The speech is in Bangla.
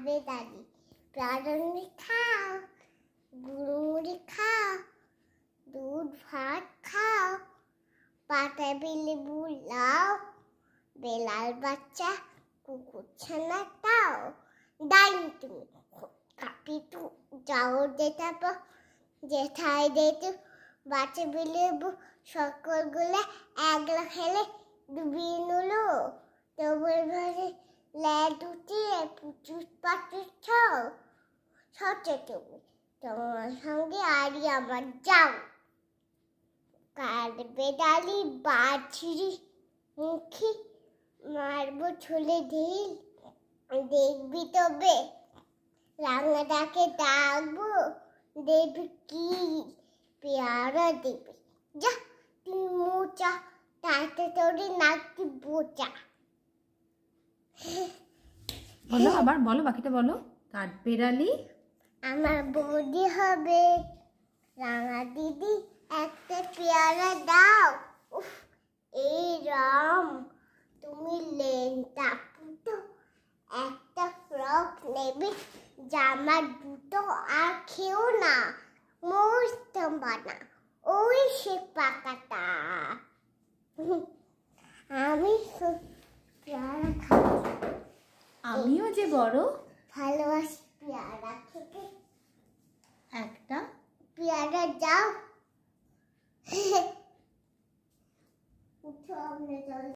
খাবে দাদি প্রাণী খাও গুড়মুড়ি খাও দুধ ভাত খাও পাতা লেবু লাও বেলাল বাচ্চা কুকুর ছানা তাও ডাইনি তুমি কাপি তু যাও যেটা জেঠাই যেতে বাচ্চা বিলেবু সকলগুলো একলা খেলে ডুবিয়ে নিল ঘরে পুচুস পাচুস খাও সাথে তুমি তোমার সঙ্গে আরি আমার যাও কাল বেদালি বাছরি মুখি মারব ছলে ঢিল দেখবি তবে রাঙাটাকে ডাকবো দেবি কি পেয়ারা দেবে যা তুই মোচা তাতে তোরে নাকি বোচা বলো হ্যাঁ। আবার বলো বাকিটা বলো কাঠ বেড়ালি আমার বৌদি হবে রাঙা দিদি একটা পেয়ারা দাও উফ এই রাম তুমি লেনটা পুটো একটা ফ্রক নেবে জামা দুটো আর খেও না মস্ত বানা ওই সে পাকাটা আমি পেয়ারা যে বড় ভালোবাসি পেয়ারা খেতে একটা পেয়ারা যাও উঠো আমরা